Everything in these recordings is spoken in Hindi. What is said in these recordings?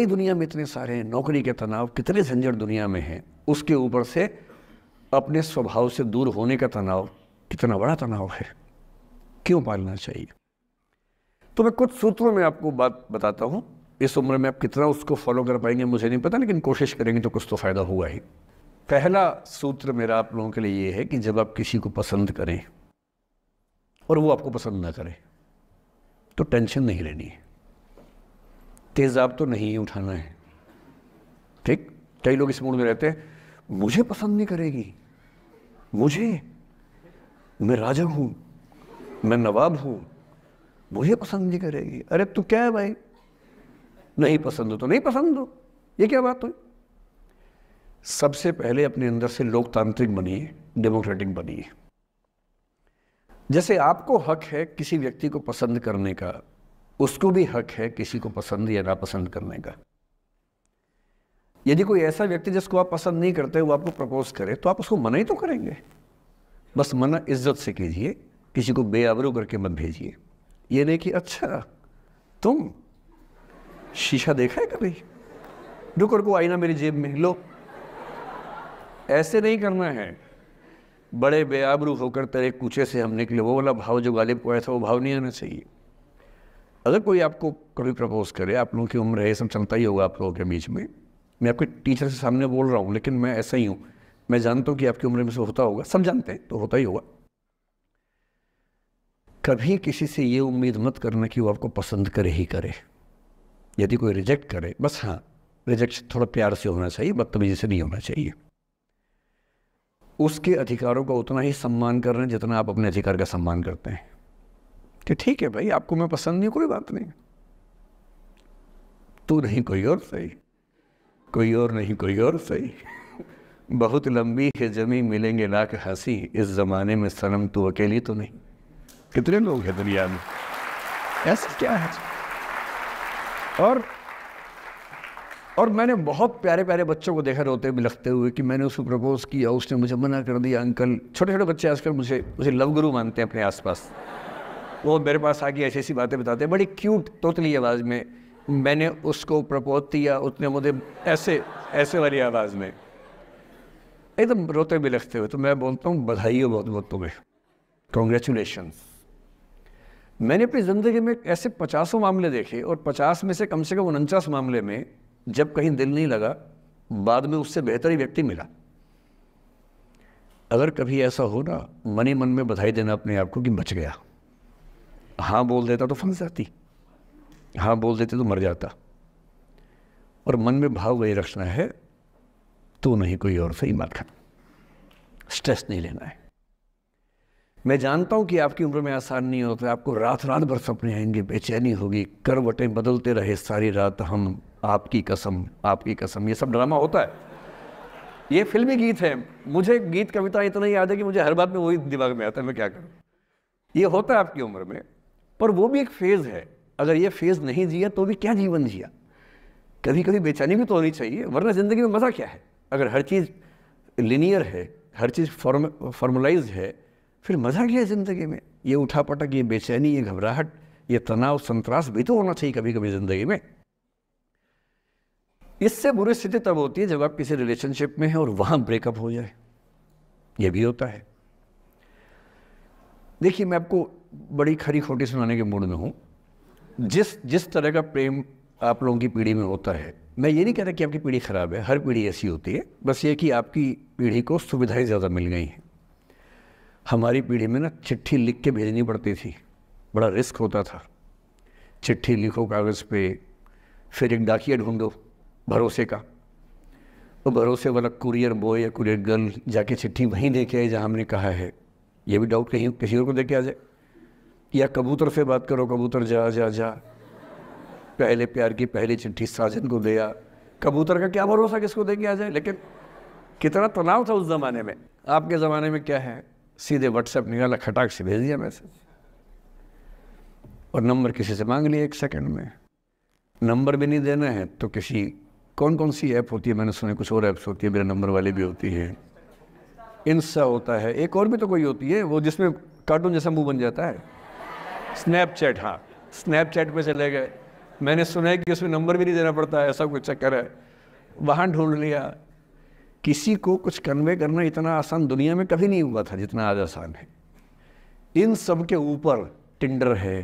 ये दुनिया में इतने सारे हैं नौकरी के तनाव कितने झंझट दुनिया में हैं उसके ऊपर से अपने स्वभाव से दूर होने का तनाव कितना बड़ा तनाव है क्यों पालना चाहिए तो मैं कुछ सूत्रों में आपको बात बताता हूँ इस उम्र में आप कितना उसको फॉलो कर पाएंगे मुझे नहीं पता लेकिन कोशिश करेंगे तो कुछ तो फ़ायदा हुआ ही पहला सूत्र मेरा आप लोगों के लिए ये है कि जब आप किसी को पसंद करें और वो आपको पसंद ना करें तो टेंशन नहीं लेनी है तेज़ाब तो नहीं उठाना है ठीक कई लोग इस मूड में रहते हैं मुझे पसंद नहीं करेगी मुझे मैं राजा हूं मैं नवाब हूं मुझे पसंद नहीं करेगी अरे तू क्या है भाई नहीं पसंद हो तो नहीं पसंद हो ये क्या बात हुई सबसे पहले अपने अंदर से लोकतांत्रिक बनिए डेमोक्रेटिक बनिए जैसे आपको हक है किसी व्यक्ति को पसंद करने का उसको भी हक है किसी को पसंद या नापसंद करने का यदि कोई ऐसा व्यक्ति जिसको आप पसंद नहीं करते वो आपको प्रपोज करे तो आप उसको मना ही तो करेंगे बस मना इज्जत से कीजिए किसी को बेआबरू करके मत भेजिए ये नहीं कि अच्छा तुम शीशा देखा है कभी डुकर को आईना मेरी जेब में लो ऐसे नहीं करना है बड़े बेआबरू होकर तेरे कूचे से हम निकले वो वाला भाव जो गालिब को आया था वो भाव नहीं आना चाहिए अगर कोई आपको कभी प्रपोज करे आप लोगों की उम्र है सब चलता ही होगा आप लोगों के बीच में मैं आपके टीचर से सामने बोल रहा हूँ लेकिन मैं ऐसा ही हूँ मैं जानता हूँ कि आपकी उम्र में से होता होगा सब जानते हैं तो होता ही होगा कभी किसी से ये उम्मीद मत करना कि वो आपको पसंद करे ही करे यदि कोई रिजेक्ट करे बस हाँ रिजेक्शन थोड़ा प्यार से होना चाहिए बदतमीजी से नहीं होना चाहिए उसके अधिकारों का उतना ही सम्मान कर रहे हैं जितना आप अपने अधिकार का सम्मान करते हैं कि ठीक है भाई आपको मैं पसंद नहीं कोई बात नहीं तू नहीं कोई और सही कोई और नहीं कोई और सही बहुत लंबी है जमी मिलेंगे लाख हंसी इस ज़माने में सनम तू अकेली तो नहीं कितने लोग हैं दुनिया में ऐसा क्या है और और मैंने बहुत प्यारे प्यारे बच्चों को देखा रोते बिलखते हुए कि मैंने उसको प्रपोज़ किया उसने मुझे मना कर दिया अंकल छोटे छोटे बच्चे आजकल मुझे मुझे लव गुरु मानते हैं अपने आसपास वो मेरे पास आके ऐसी ऐसी बातें बताते हैं बड़ी क्यूट तोतली आवाज़ में मैंने उसको प्रपोज किया उतने मुझे ऐसे ऐसे वाली आवाज़ में एकदम रोते भी लगते हुए तो मैं बोलता हूँ बधाई हो बहुत बहुत तुम्हें कॉन्ग्रेचुलेशन मैंने अपनी ज़िंदगी में ऐसे पचासों मामले देखे और पचास में से कम से कम उनचास मामले में जब कहीं दिल नहीं लगा बाद में उससे बेहतर ही व्यक्ति मिला अगर कभी ऐसा हो ना मन ही मन में बधाई देना अपने आप को कि बच गया हाँ बोल देता तो फंस जाती हाँ बोल देते तो मर जाता और मन में भाव वही रखना है तो नहीं कोई और सही मत खाना स्ट्रेस नहीं लेना है मैं जानता हूं कि आपकी उम्र में आसान नहीं होता आपको रात रात भर सपने आएंगे बेचैनी होगी करवटें बदलते रहे सारी रात हम आपकी कसम आपकी कसम ये सब ड्रामा होता है ये फिल्मी गीत है मुझे गीत कविता इतना याद है कि मुझे हर बात में वही दिमाग में आता है मैं क्या करूं ये होता है आपकी उम्र में पर वो भी एक फेज़ है अगर ये फेज़ नहीं जिया तो भी क्या जीवन जिया कभी कभी बेचैनी भी तो होनी चाहिए वरना ज़िंदगी में मज़ा क्या है अगर हर चीज़ लिनियर है हर चीज़ फॉर्म फॉर्मुलाइज है फिर मज़ा क्या है ज़िंदगी में ये उठा पटक ये बेचैनी ये घबराहट ये तनाव संतरास भी तो होना चाहिए कभी कभी ज़िंदगी में इससे बुरी स्थिति तब होती है जब आप किसी रिलेशनशिप में हैं और वहाँ ब्रेकअप हो जाए ये भी होता है देखिए मैं आपको बड़ी खरी खोटी सुनाने के मूड में हूँ जिस जिस तरह का प्रेम आप लोगों की पीढ़ी में होता है मैं ये नहीं कहता कि आपकी पीढ़ी ख़राब है हर पीढ़ी ऐसी होती है बस ये कि आपकी पीढ़ी को सुविधाएं ज़्यादा मिल गई हैं हमारी पीढ़ी में ना चिट्ठी लिख के भेजनी पड़ती थी बड़ा रिस्क होता था चिट्ठी लिखो कागज़ पे फिर एक डाकिया ढूंढो भरोसे का तो भरोसे वाला कुरियर बॉय या कुरियर गर्ल जाके चिट्ठी वहीं दे के आए जहाँ हमने कहा है ये भी डाउट कहीं किसी और को दे के आ जाए या कबूतर से बात करो कबूतर जा जा जा पहले प्यार की पहली चिट्ठी साजन को दिया कबूतर का क्या भरोसा किसको देंगे आ जाए लेकिन कितना तनाव था उस ज़माने में आपके ज़माने में क्या है सीधे व्हाट्सएप निकाला खटाक से भेज दिया मैसेज और नंबर किसी से मांग लिया एक सेकंड में नंबर भी नहीं देना है तो किसी कौन कौन सी ऐप होती है मैंने सुने कुछ और ऐप्स होती है मेरे नंबर वाली भी होती है इंस्टा होता है एक और भी तो कोई होती है वो जिसमें कार्टून जैसा मुंह बन जाता है स्नैपचैट हाँ स्नैपचैट पे चले गए मैंने सुना है कि उसमें नंबर भी नहीं देना पड़ता ऐसा कुछ चक्कर है वहाँ ढूंढ लिया किसी को कुछ कन्वे करना इतना आसान दुनिया में कभी नहीं हुआ था जितना आज आसान है इन सब के ऊपर टिंडर है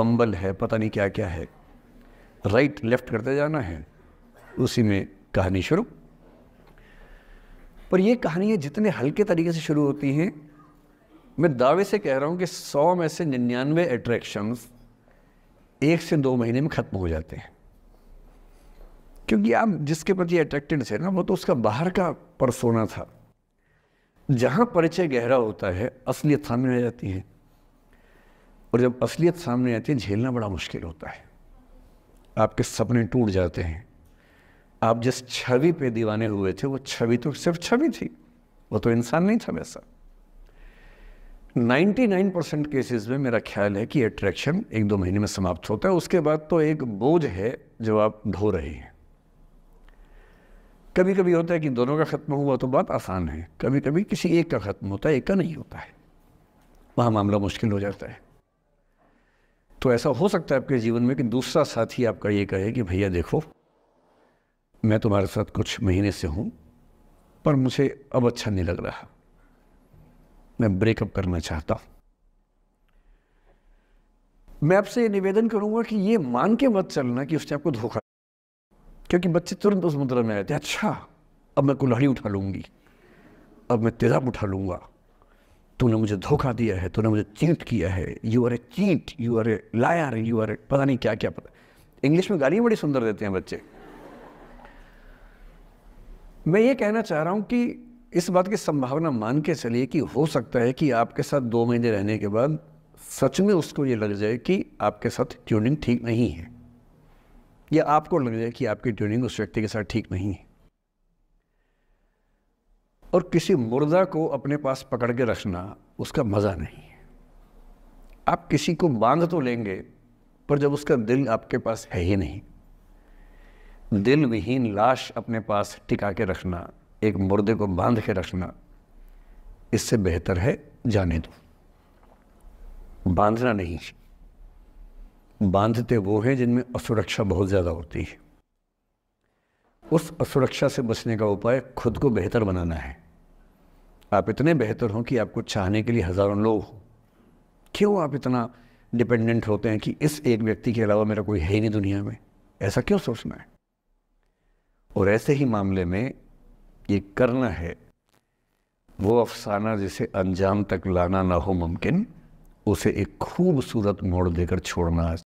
बम्बल है पता नहीं क्या क्या है राइट लेफ्ट करते जाना है उसी में कहानी शुरू पर ये कहानियाँ जितने हल्के तरीके से शुरू होती हैं मैं दावे से कह रहा हूँ कि सौ में से निन्यानवे अट्रैक्शंस एक से दो महीने में ख़त्म हो जाते हैं क्योंकि आप जिसके प्रति अट्रैक्टेड थे ना वो तो उसका बाहर का परसोना था जहाँ परिचय गहरा होता है असलियत सामने आ जाती है और जब असलियत सामने आती है झेलना बड़ा मुश्किल होता है आपके सपने टूट जाते हैं आप जिस छवि पे दीवाने हुए थे वो छवि तो सिर्फ छवि थी वो तो इंसान नहीं था वैसा 99 परसेंट केसेस में मेरा ख्याल है कि अट्रैक्शन एक दो महीने में समाप्त होता है उसके बाद तो एक बोझ है जो आप ढो रहे हैं कभी कभी होता है कि दोनों का ख़त्म हुआ तो बात आसान है कभी कभी किसी एक का ख़त्म होता है एक का नहीं होता है वहाँ मामला मुश्किल हो जाता है तो ऐसा हो सकता है आपके जीवन में कि दूसरा साथी आपका ये कहे कि भैया देखो मैं तुम्हारे साथ कुछ महीने से हूँ पर मुझे अब अच्छा नहीं लग रहा मैं ब्रेकअप करना चाहता हूं मैं आपसे निवेदन करूंगा कि ये मान के मत चलना कि उसने आपको धोखा क्योंकि बच्चे तुरंत उस मुद्रा में आए थे अच्छा अब मैं कुल्हाड़ी उठा लूंगी अब मैं तेजाब उठा लूंगा तूने मुझे धोखा दिया है तूने मुझे चीट किया है you are a cheat you are a liar you are a पता नहीं क्या क्या पता इंग्लिश में गालियाँ बड़ी सुंदर देते हैं बच्चे मैं ये कहना चाह रहा हूं कि इस बात की संभावना मान के चलिए कि हो सकता है कि आपके साथ दो महीने रहने के बाद सच में उसको ये लग जाए कि आपके साथ ट्यूनिंग ठीक नहीं है या आपको लग जाए कि आपकी ट्यूनिंग उस व्यक्ति के साथ ठीक नहीं है और किसी मुर्दा को अपने पास पकड़ के रखना उसका मज़ा नहीं है आप किसी को मांग तो लेंगे पर जब उसका दिल आपके पास है ही नहीं दिल विहीन लाश अपने पास टिका के रखना एक मुर्दे को बांध के रखना इससे बेहतर है जाने दो बांधना नहीं बांधते वो हैं जिनमें असुरक्षा बहुत ज़्यादा होती है उस असुरक्षा से बचने का उपाय खुद को बेहतर बनाना है आप इतने बेहतर हों कि आपको चाहने के लिए हज़ारों लोग हों क्यों आप इतना डिपेंडेंट होते हैं कि इस एक व्यक्ति के अलावा मेरा कोई है ही नहीं दुनिया में ऐसा क्यों सोचना है और ऐसे ही मामले में ये करना है वो अफसाना जिसे अंजाम तक लाना ना हो मुमकिन उसे एक खूबसूरत मोड़ देकर छोड़ना